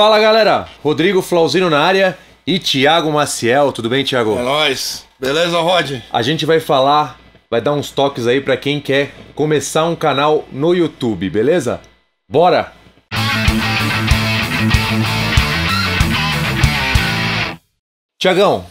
Fala galera, Rodrigo Flauzino na área e Thiago Maciel. Tudo bem, Thiago? É nóis. Beleza, Rod? A gente vai falar, vai dar uns toques aí para quem quer começar um canal no YouTube, beleza? Bora! Tiagão,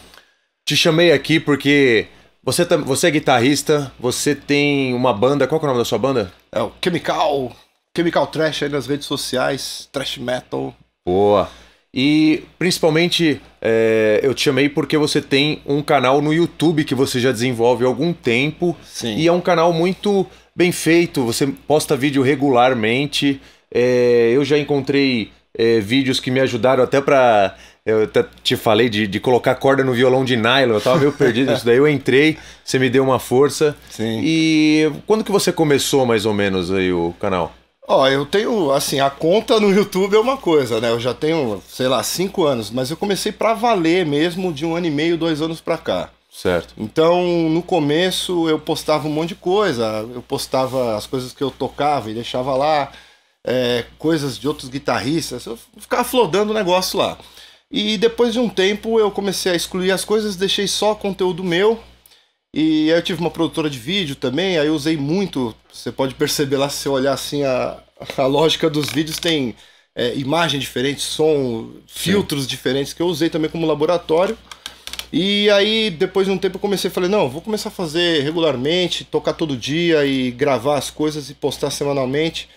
te chamei aqui porque você, tá, você é guitarrista, você tem uma banda. Qual é o nome da sua banda? É o Chemical. Chemical Trash aí nas redes sociais, Trash Metal. Boa. E principalmente é, eu te chamei porque você tem um canal no YouTube que você já desenvolve há algum tempo. Sim. E é um canal muito bem feito, você posta vídeo regularmente. É, eu já encontrei é, vídeos que me ajudaram até para eu até te falei de, de, colocar corda no violão de nylon, eu tava meio perdido nisso daí. Eu entrei, você me deu uma força. Sim. E quando que você começou mais ou menos aí o canal? Ó, eu tenho, assim, a conta no YouTube é uma coisa, né? Eu já tenho, sei lá, cinco anos, mas eu comecei para valer mesmo de um ano e meio, dois anos pra cá. Certo. Então, no começo, eu postava um monte de coisa. Eu postava as coisas que eu tocava e deixava lá, é, coisas de outros guitarristas. Eu ficava flodando o negócio lá. E depois de um tempo, eu comecei a excluir as coisas, deixei só conteúdo meu e aí eu tive uma produtora de vídeo também, aí eu usei muito. Você pode perceber lá, se você olhar assim, a, a lógica dos vídeos tem é, imagem diferente, som, Sim. filtros diferentes, que eu usei também como laboratório. E aí, depois de um tempo, eu comecei a falei, não, vou começar a fazer regularmente, tocar todo dia e gravar as coisas e postar semanalmente.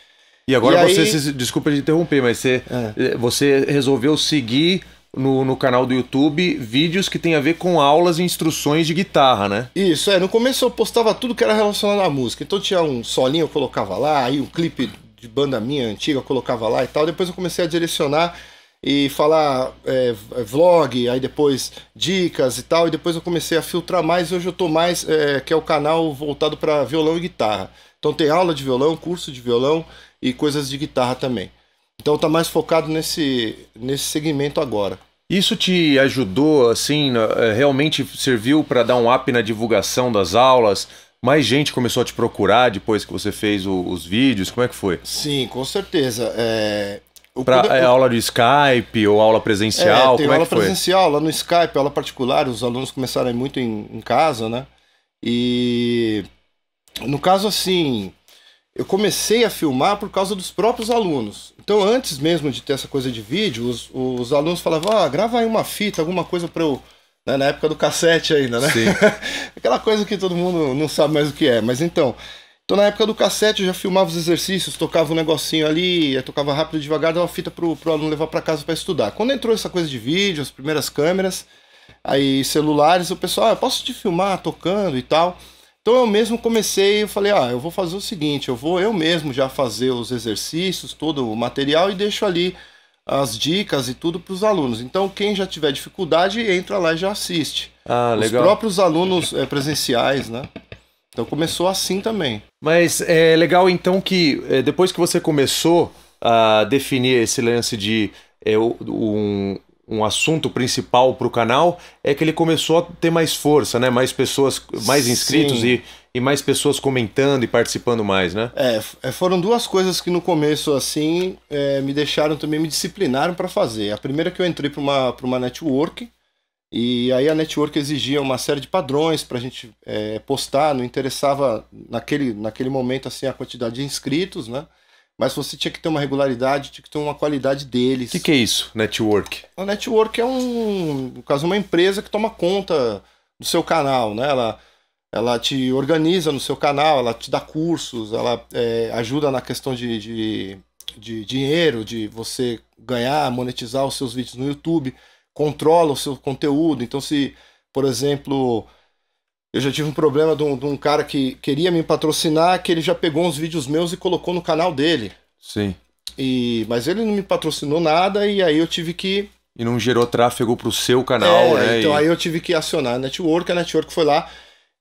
E agora e você, aí... se, desculpa de interromper, mas você, é. Eh, você resolveu seguir no, no canal do YouTube vídeos que tem a ver com aulas e instruções de guitarra, né? Isso, é. No começo eu postava tudo que era relacionado à música. Então tinha um solinho eu colocava lá, aí um clipe de banda minha antiga eu colocava lá e tal. Depois eu comecei a direcionar e falar é, vlog, aí depois dicas e tal, e depois eu comecei a filtrar mais, hoje eu tô mais, é, que é o canal voltado para violão e guitarra. Então tem aula de violão, curso de violão e coisas de guitarra também. Então tá mais focado nesse, nesse segmento agora. Isso te ajudou, assim, eh, realmente serviu para dar um up na divulgação das aulas? Mais gente começou a te procurar depois que você fez o, os vídeos? Como é que foi? Sim, com certeza. É... Eh, aula de Skype ou aula presencial? É, tem como é aula é que foi? presencial, aula no Skype, aula particular. Os alunos começaram muito em, em casa, né? E no caso, assim, eu comecei a filmar por causa dos próprios alunos. Então, antes mesmo de ter essa coisa de vídeo, os, os alunos falavam: ah, grava aí uma fita, alguma coisa para eu. Né? Na época do cassete ainda, né? Sim. Aquela coisa que todo mundo não sabe mais o que é. Mas então. Então, na época do cassete, eu já filmava os exercícios, tocava um negocinho ali, tocava rápido e devagar, dava fita pro, pro aluno levar para casa para estudar. Quando entrou essa coisa de vídeo, as primeiras câmeras, aí celulares, o pessoal, ah, eu posso te filmar tocando e tal. Então eu mesmo comecei, eu falei, ah, eu vou fazer o seguinte, eu vou eu mesmo já fazer os exercícios, todo o material e deixo ali as dicas e tudo para os alunos. Então quem já tiver dificuldade entra lá e já assiste. Ah, os próprios alunos é, presenciais, né? Então começou assim também. Mas é legal então que eh, depois que você começou a definir esse lance de é, um, um assunto principal para o canal, é que ele começou a ter mais força, né? Mais pessoas, mais inscritos e, e mais pessoas comentando e participando mais, né? É, é, foram duas coisas que no começo, assim, é, me deixaram também, me disciplinaram para fazer. A primeira é que eu entrei para uma, uma network, e aí a network exigia uma série de padrões para a gente é, postar, não interessava naquele, naquele momento assim a quantidade de inscritos, né? mas você tinha que ter uma regularidade, tinha que ter uma qualidade deles. O que, que é isso, network? A network é um, no caso, uma empresa que toma conta do seu canal, né? Ela, ela te organiza no seu canal, ela te dá cursos, ela é, ajuda na questão de, de, de dinheiro, de você ganhar, monetizar os seus vídeos no YouTube, controla o seu conteúdo. Então, se, por exemplo, eu já tive um problema de um, de um, cara que queria me patrocinar, que ele já pegou uns vídeos meus e colocou no canal dele. Sim. E, mas ele não me patrocinou nada e aí eu tive que. E não gerou tráfego pro seu canal, é, né? Então e... aí eu tive que acionar a network, a network foi lá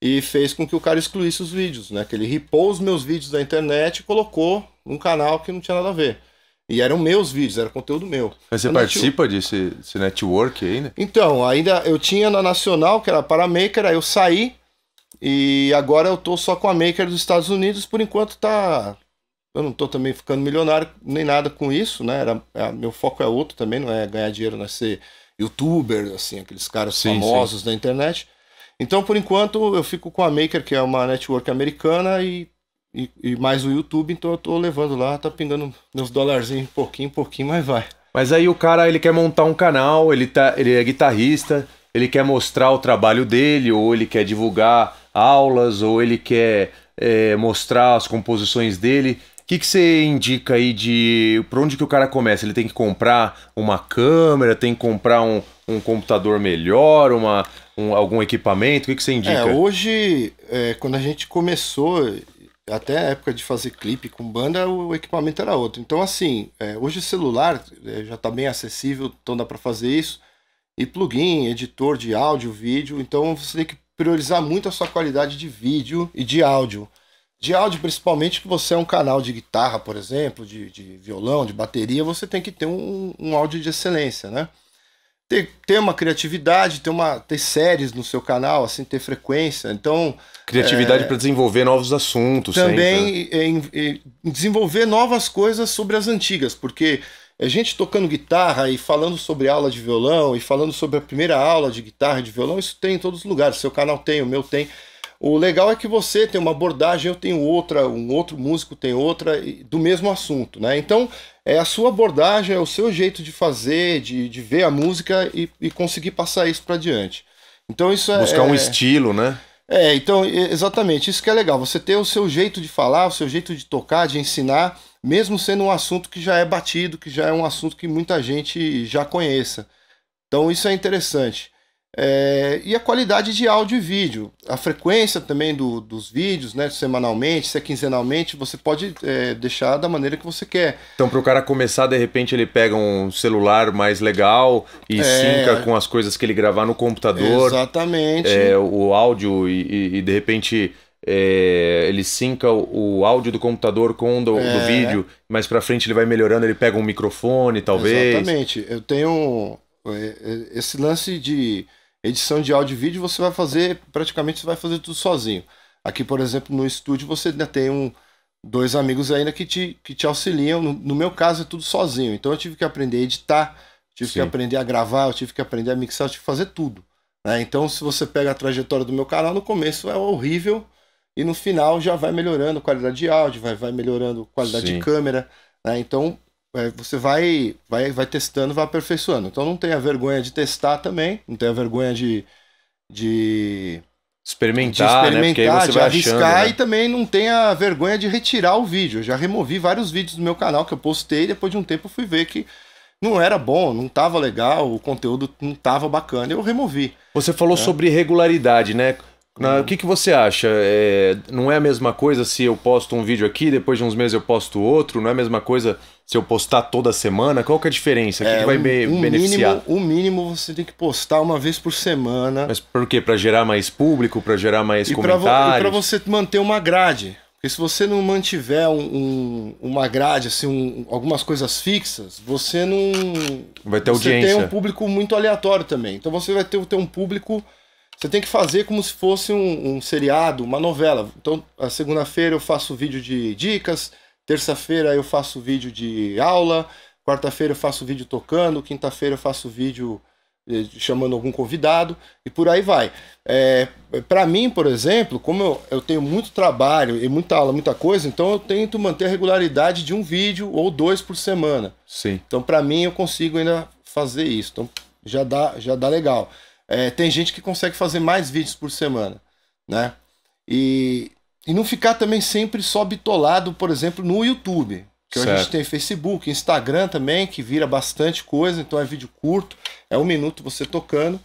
e fez com que o cara excluísse os vídeos, né? Que ele ripou os meus vídeos da internet e colocou num canal que não tinha nada a ver. E eram meus vídeos, era conteúdo meu. Mas você a participa desse, desse network ainda? Né? Então, ainda eu tinha na Nacional, que era Paramaker, aí eu saí e agora eu tô só com a Maker dos Estados Unidos, por enquanto tá. Eu não tô também ficando milionário nem nada com isso, né? Era, é, meu foco é outro também, não é ganhar dinheiro, não é ser youtuber, assim, aqueles caras sim, famosos sim. da internet. Então, por enquanto, eu fico com a Maker, que é uma network americana, e, e, e mais o YouTube, então eu tô levando lá, tá pingando meus dolarzinhos pouquinho, pouquinho, mas vai. Mas aí o cara, ele quer montar um canal, ele, tá, ele é guitarrista, ele quer mostrar o trabalho dele, ou ele quer divulgar aulas, ou ele quer é, mostrar as composições dele. O que, que você indica aí de por onde que o cara começa? Ele tem que comprar uma câmera, tem que comprar um, um computador melhor, uma, um, algum equipamento? O que, que você indica? É, hoje, é, quando a gente começou, até a época de fazer clipe com banda, o equipamento era outro. Então, assim, é, hoje o celular é, já está bem acessível, então dá para fazer isso e plugin, editor de áudio, vídeo. Então você tem que priorizar muito a sua qualidade de vídeo e de áudio. De áudio, principalmente, que você é um canal de guitarra, por exemplo, de, de violão, de bateria, você tem que ter um, um áudio de excelência, né? Ter, ter, uma criatividade, ter, uma, ter séries no seu canal, assim, ter frequência. Então. Criatividade é, para desenvolver novos assuntos. Também né? em, em, em desenvolver novas coisas sobre as antigas, porque é gente tocando guitarra e falando sobre aula de violão e falando sobre a primeira aula de guitarra e de violão. Isso tem em todos os lugares. Seu canal tem, o meu tem. O legal é que você tem uma abordagem, eu tenho outra, um outro músico tem outra, do mesmo assunto, né? Então, é a sua abordagem, é o seu jeito de fazer, de, de ver a música e, e conseguir passar isso para diante. Então, isso Buscar é. Buscar um é estilo, né? É, então, exatamente, isso que é legal, você ter o seu jeito de falar, o seu jeito de tocar, de ensinar mesmo sendo um assunto que já é batido, que já é um assunto que muita gente já conheça. Então isso é interessante. É, e a qualidade de áudio e vídeo, a frequência também do, dos vídeos, né? Semanalmente, se é quinzenalmente, você pode é, deixar da maneira que você quer. Então, para o cara começar, de repente, ele pega um celular mais legal e é... sinca com as coisas que ele gravar no computador. Exatamente. É, o áudio e, e, e de repente é, ele sinca o, o, áudio do computador com o do, é. do, vídeo, mais pra frente ele vai melhorando, ele pega um microfone, talvez. Exatamente. Eu tenho é, é, esse lance de edição de áudio e vídeo, você vai fazer, praticamente você vai fazer tudo sozinho. Aqui, por exemplo, no estúdio você ainda tem um, dois amigos ainda que te, que te auxiliam. No, no meu caso é tudo sozinho. Então eu tive que aprender a editar, tive Sim. que aprender a gravar, eu tive que aprender a mixar, eu tive que fazer tudo. Né? Então, se você pega a trajetória do meu canal, no começo é horrível e no final já vai melhorando a qualidade de áudio, vai, vai melhorando a qualidade Sim. de câmera. Né? Então é, você vai, vai, vai testando, vai aperfeiçoando. Então não tenha vergonha de testar também, não tenha vergonha de. de experimentar, de experimentar, né? Porque aí você vai arriscar achando, né? e também não tenha vergonha de retirar o vídeo. Eu já removi vários vídeos do meu canal que eu postei e depois de um tempo eu fui ver que não era bom, não estava legal, o conteúdo não estava bacana, eu removi. Você falou é. sobre regularidade, né? Na, o que, que você acha? É, não é a mesma coisa se eu posto um vídeo aqui, depois de uns meses eu posto outro? Não é a mesma coisa se eu postar toda semana? Qual que é a diferença? O que, é, que vai um, um beneficiar? O mínimo, mínimo você tem que postar uma vez por semana. Mas por quê? Para gerar mais público? Para gerar mais e comentários? Pra, e para você manter uma grade. Porque se você não mantiver um, um, uma grade, assim, um, algumas coisas fixas, você não. Vai ter audiência. Você tem um público muito aleatório também. Então você vai ter, ter um público você tem que fazer como se fosse um, um seriado, uma novela. Então, a segunda-feira eu faço vídeo de dicas, terça-feira eu faço vídeo de aula, quarta-feira eu faço vídeo tocando, quinta-feira eu faço vídeo eh, chamando algum convidado e por aí vai. É, para mim, por exemplo, como eu, eu, tenho muito trabalho e muita aula, muita coisa, então eu tento manter a regularidade de um vídeo ou dois por semana. Sim. Então para mim eu consigo ainda fazer isso. Então já dá, já dá legal. É, tem gente que consegue fazer mais vídeos por semana, né? E, e não ficar também sempre só bitolado, por exemplo, no YouTube. Que certo. a gente tem Facebook, Instagram também, que vira bastante coisa, então é vídeo curto, é um minuto você tocando.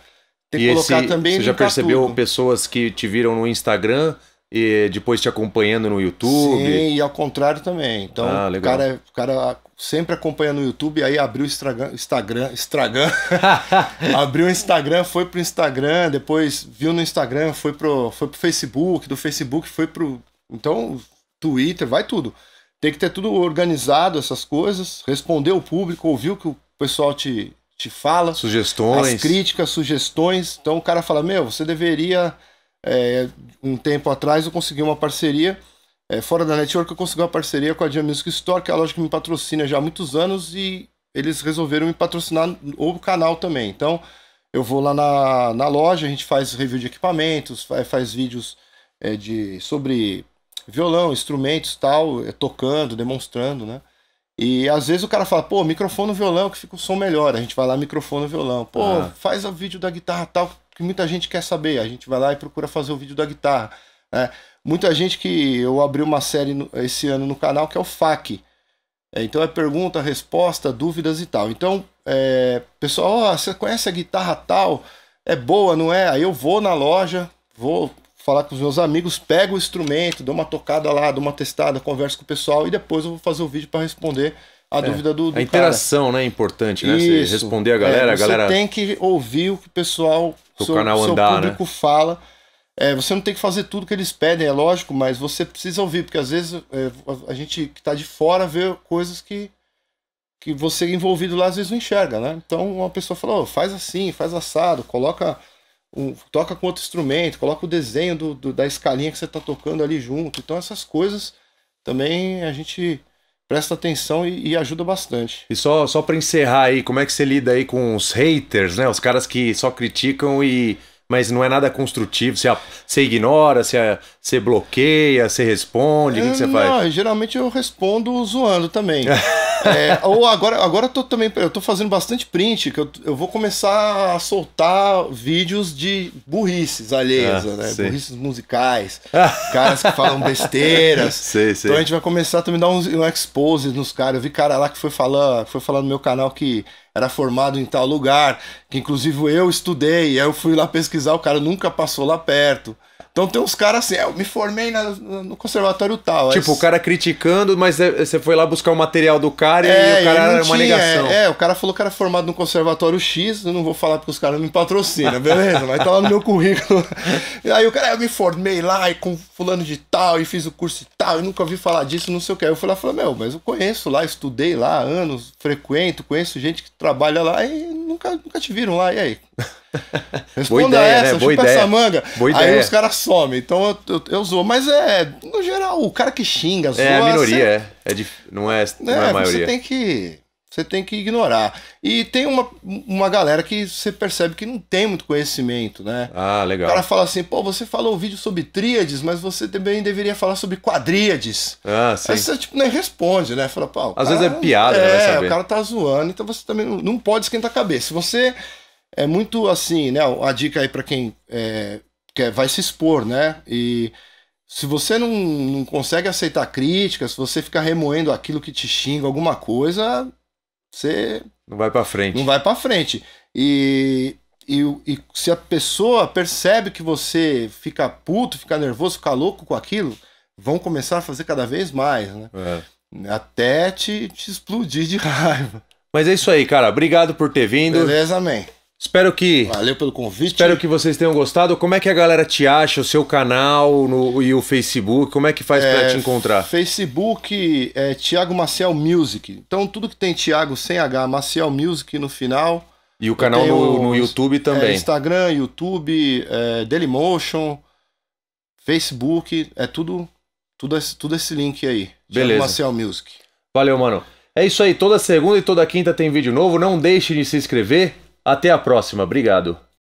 Tem que colocar esse, também. Você já percebeu tudo. pessoas que te viram no Instagram e depois te acompanhando no YouTube? Sim, e ao contrário também. Então, ah, o, cara, é, o cara sempre acompanha no YouTube, aí abriu o Instagram, Instagram, Instagram. abriu o Instagram, foi pro Instagram, depois viu no Instagram, foi pro, foi pro Facebook, do Facebook foi pro. Então, Twitter, vai tudo. Tem que ter tudo organizado, essas coisas, responder o público, ouvir o que o pessoal te, te fala. Sugestões. As críticas, sugestões. Então o cara fala, meu, você deveria. É, um tempo atrás eu consegui uma parceria é, fora da network, eu consegui uma parceria com a Jam Music Store, que é a loja que me patrocina já há muitos anos, e eles resolveram me patrocinar o canal também. Então, eu vou lá na, na loja, a gente faz review de equipamentos, faz, faz vídeos é, de sobre violão, instrumentos tal, é, tocando, demonstrando, né? E às vezes o cara fala, pô, microfone no violão que fica o som melhor. A gente vai lá, microfone no violão. Pô, ah. faz o vídeo da guitarra tal, que muita gente quer saber. A gente vai lá e procura fazer o vídeo da guitarra. Né? Muita gente que eu abri uma série no, esse ano no canal que é o FAQ. É, então é pergunta, resposta, dúvidas e tal. Então, é, pessoal, oh, você conhece a guitarra tal? É boa, não é? Aí eu vou na loja, vou falar com os meus amigos, pego o instrumento, dou uma tocada lá, dou uma testada, converso com o pessoal e depois eu vou fazer o vídeo para responder a é, dúvida do, do A interação, cara. né, é importante, né? Isso, você responder a é, galera, é, a galera... Você tem que ouvir o que o pessoal, seu, seu andar, público né? fala é, você não tem que fazer tudo que eles pedem, é lógico, mas você precisa ouvir, porque às vezes é, a gente que está de fora vê coisas que, que você envolvido lá às vezes não enxerga, né? Então uma pessoa falou, oh, faz assim, faz assado, coloca um, toca com outro instrumento, coloca o desenho do, do da escalinha que você está tocando ali junto. Então essas coisas também a gente presta atenção e, e, ajuda bastante. E só, só para encerrar aí, como é que você lida aí com os haters, né? Os caras que só criticam e mas não é nada construtivo. Você, você ignora, você, você bloqueia, você responde, o que, que você hum, não, faz? Geralmente eu respondo zoando também. É, ou agora, agora eu tô também. Eu tô fazendo bastante print, que eu, eu vou começar a soltar vídeos de burrices alheias, ah, né? Burrices musicais. caras que falam besteiras. Sei, sei. Então a gente vai começar a também dar uns, um expose nos caras. Eu vi cara lá que foi falando, foi falando no meu canal que era formado em tal lugar, que inclusive eu estudei, aí eu fui lá pesquisar, o cara nunca passou lá perto. Então tem uns caras assim, é, eu me formei na, no conservatório tal. Tipo, o cara criticando, mas é, você foi lá buscar o material do cara é, e o cara era tinha, uma negação. É, é, o cara falou que era formado no conservatório X, eu não vou falar porque os caras me patrocinam, beleza? mas tá lá no meu currículo. E aí o cara, eu me formei lá e com fulano de tal, e fiz o curso e tal, e nunca ouvi falar disso, não sei o que. Aí eu fui lá e falei, meu, mas eu conheço lá, estudei lá anos, frequento, conheço gente que trabalha lá e nunca, nunca te viram lá, e aí? Responda ideia, essa, né? chupa ideia. essa manga. Boa aí os caras somem, então eu, eu, eu, zoo. Mas é, no geral, o cara que xinga, zoa. É a minoria, você... é. é dif... não, é, não é, é a maioria. Você tem que você tem que ignorar. E tem uma, uma galera que você percebe que não tem muito conhecimento, né? Ah, legal. O cara fala assim, pô, você falou um vídeo sobre tríades, mas você também deveria falar sobre quadríades. Ah, sim. Aí você, tipo, nem né, responde, né? Fala, pô, Às cara, vezes é piada, né, É, o cara tá zoando, então você também não, não pode esquentar a cabeça. Se você é muito assim, né? A dica aí para quem é, quer, vai se expor, né? E se você não, não consegue aceitar críticas, se você ficar remoendo aquilo que te xinga, alguma coisa, você. Não vai para frente. Não vai para frente. E, e, e, se a pessoa percebe que você fica puto, fica nervoso, fica louco com aquilo, vão começar a fazer cada vez mais, né? É. Até te, te explodir de raiva. Mas é isso aí, cara. Obrigado por ter vindo. Beleza, amém. Espero que. Valeu pelo convite. Espero que vocês tenham gostado. Como é que a galera te acha, o seu canal no, e o Facebook? Como é que faz é, para te encontrar? Facebook é Tiago Maciel Music. Então, tudo que tem Tiago sem H, Maciel Music no final. E o canal no, no, YouTube também. É, Instagram, YouTube, é, Dailymotion, Facebook, é tudo, tudo, esse, tudo esse link aí. Beleza. Marcel Maciel Music. Valeu, mano. É isso aí. Toda segunda e toda quinta tem vídeo novo. Não deixe de se inscrever até a próxima, obrigado.